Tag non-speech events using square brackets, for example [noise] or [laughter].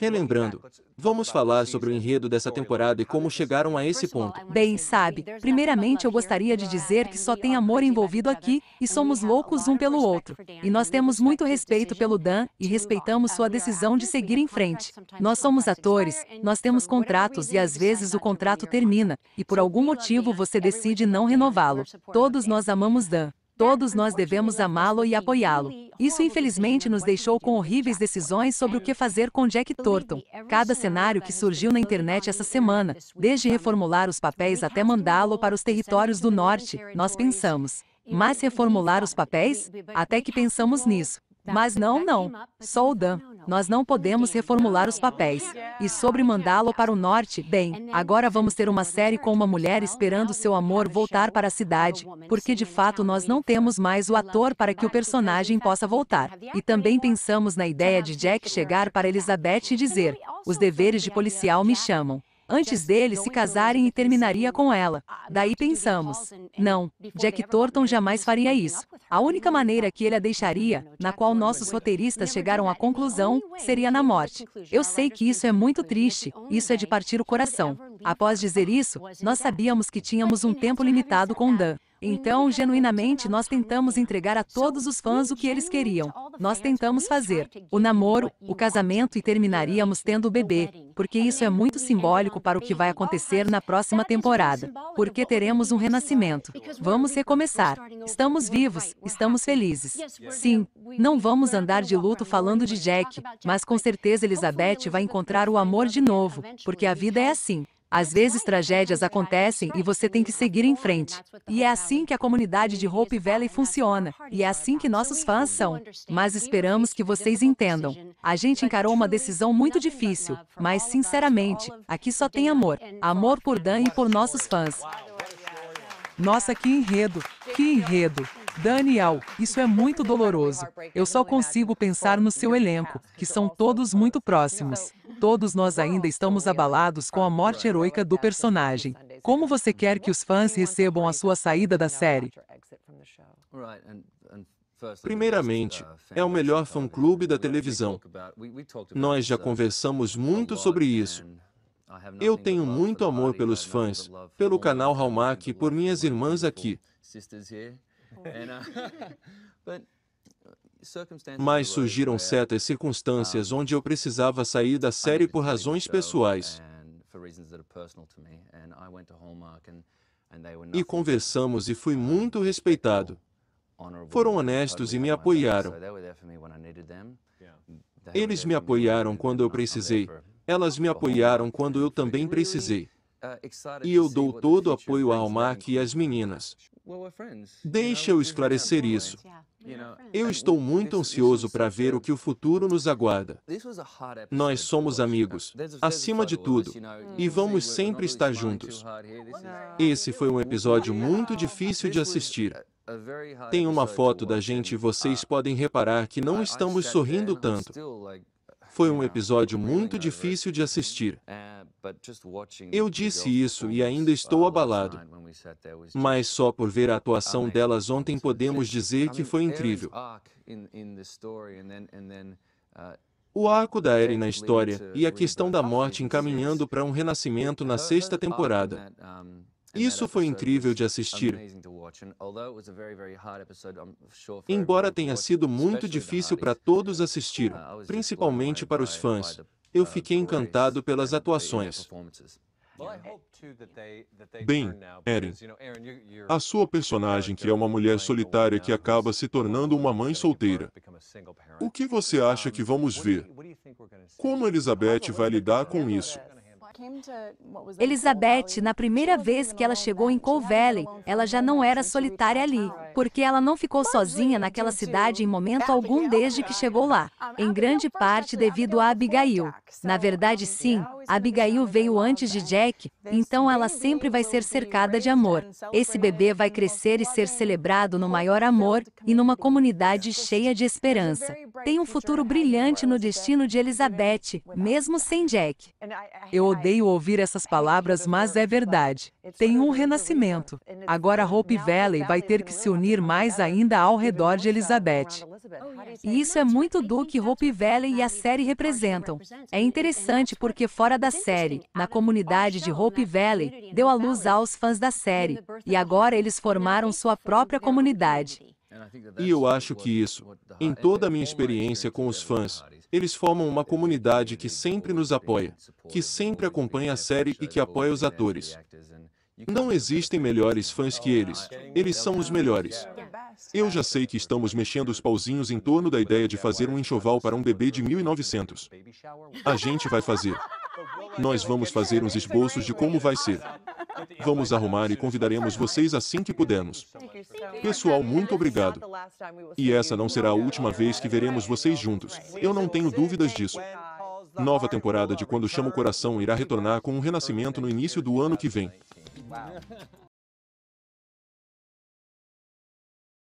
Relembrando, vamos falar sobre o enredo dessa temporada e como chegaram a esse ponto. Bem, sabe, primeiramente eu gostaria de dizer que só tem amor envolvido aqui, e somos loucos um pelo outro. E nós temos muito respeito pelo Dan, e respeitamos sua decisão de seguir em frente. Nós somos atores, nós temos contratos e às vezes o contrato termina, e por algum motivo você decide não renová-lo. Todos nós amamos Dan. Todos nós devemos amá-lo e apoiá-lo. Isso infelizmente nos deixou com horríveis decisões sobre o que fazer com Jack Thornton. Cada cenário que surgiu na internet essa semana, desde reformular os papéis até mandá-lo para os territórios do norte, nós pensamos. Mas reformular os papéis? Até que pensamos nisso. Mas não, não. Só o Dan nós não podemos reformular os papéis. E sobre mandá-lo para o norte, bem, agora vamos ter uma série com uma mulher esperando seu amor voltar para a cidade, porque de fato nós não temos mais o ator para que o personagem possa voltar. E também pensamos na ideia de Jack chegar para Elizabeth e dizer: os deveres de policial me chamam antes dele se casarem e terminaria com ela. Daí pensamos, não, Jack Thornton jamais faria isso. A única maneira que ele a deixaria, na qual nossos roteiristas chegaram à conclusão, seria na morte. Eu sei que isso é muito triste, isso é de partir o coração. Após dizer isso, nós sabíamos que tínhamos um tempo limitado com Dan. Então, genuinamente, nós tentamos entregar a todos os fãs o que eles queriam. Nós tentamos fazer o namoro, o casamento e terminaríamos tendo o bebê, porque isso é muito simbólico para o que vai acontecer na próxima temporada. Porque teremos um renascimento. Vamos recomeçar. Estamos vivos, estamos felizes. Sim, não vamos andar de luto falando de Jack, mas com certeza Elizabeth vai encontrar o amor de novo, porque a vida é assim. Às vezes tragédias acontecem e você tem que seguir em frente. E é assim que a comunidade de Hope Valley funciona, e é assim que nossos fãs são. Mas esperamos que vocês entendam. A gente encarou uma decisão muito difícil, mas sinceramente, aqui só tem amor. Amor por Dan e por nossos fãs. Nossa, que enredo! Que enredo! Daniel, isso é muito doloroso. Eu só consigo pensar no seu elenco, que são todos muito próximos. Todos nós ainda estamos abalados com a morte heroica do personagem. Como você quer que os fãs recebam a sua saída da série? Primeiramente, é o melhor fã-clube da televisão. Nós já conversamos muito sobre isso. Eu tenho muito amor pelos fãs, pelo canal Hallmark e por minhas irmãs aqui. É, [laughs] Mas surgiram certas circunstâncias onde eu precisava sair da série por razões pessoais. E conversamos e fui muito respeitado. Foram honestos e me apoiaram. Eles me apoiaram quando eu precisei. Elas me apoiaram quando eu também uh, precisei. E eu dou todo o apoio ao Mark e às meninas. Deixa eu esclarecer isso. Eu estou muito ansioso para ver o que o futuro nos aguarda. Nós somos amigos, acima de tudo, hum. e vamos sempre estar juntos. Esse foi um episódio muito difícil de assistir. Tem uma foto da gente e vocês podem reparar que não estamos sorrindo tanto. Foi um episódio muito difícil de assistir. Eu disse isso e ainda estou abalado. Mas só por ver a atuação delas ontem podemos dizer que foi incrível. O arco da Eren na história e a questão da morte encaminhando para um renascimento na sexta temporada. Isso foi incrível de assistir. Embora tenha sido muito difícil para todos assistir, uh, principalmente para os fãs, eu uh, fiquei encantado pelas atuações. Bem, Erin, a sua personagem que é uma mulher solitária que acaba se tornando uma mãe solteira. O que você acha que vamos ver? Como Elizabeth vai lidar com isso? Elizabeth, na primeira vez que ela chegou em Coal Valley, ela já não era solitária ali porque ela não ficou sozinha naquela cidade em momento algum desde que chegou lá, em grande parte devido a Abigail. Na verdade, sim, Abigail veio antes de Jack, então ela sempre vai ser cercada de amor. Então Esse bebê vai crescer e ser celebrado no maior amor e numa comunidade cheia de tipo é esperança. Tem um futuro brilhante no destino de Elizabeth, mesmo sem Jack. Eu odeio ouvir essas palavras, mas é verdade. Tem um renascimento. Agora Hope Valley vai ter que se unir unir mais ainda ao redor de Elizabeth. E isso é muito do que Hope Valley e a série representam. É interessante porque fora da série, na comunidade de Hope Valley, deu a luz aos fãs da série, e agora eles formaram sua própria comunidade. E eu acho que isso, em toda a minha experiência com os fãs, eles formam uma comunidade que sempre nos apoia, que sempre acompanha a série e que apoia os atores. Não existem melhores fãs que eles, eles são os melhores. Eu já sei que estamos mexendo os pauzinhos em torno da ideia de fazer um enxoval para um bebê de 1900. A gente vai fazer. Nós vamos fazer uns esboços de como vai ser. Vamos arrumar e convidaremos vocês assim que pudermos. Pessoal, muito obrigado. E essa não será a última vez que veremos vocês juntos. Eu não tenho dúvidas disso. Nova temporada de Quando Chama o Coração irá retornar com um renascimento no início do ano que vem.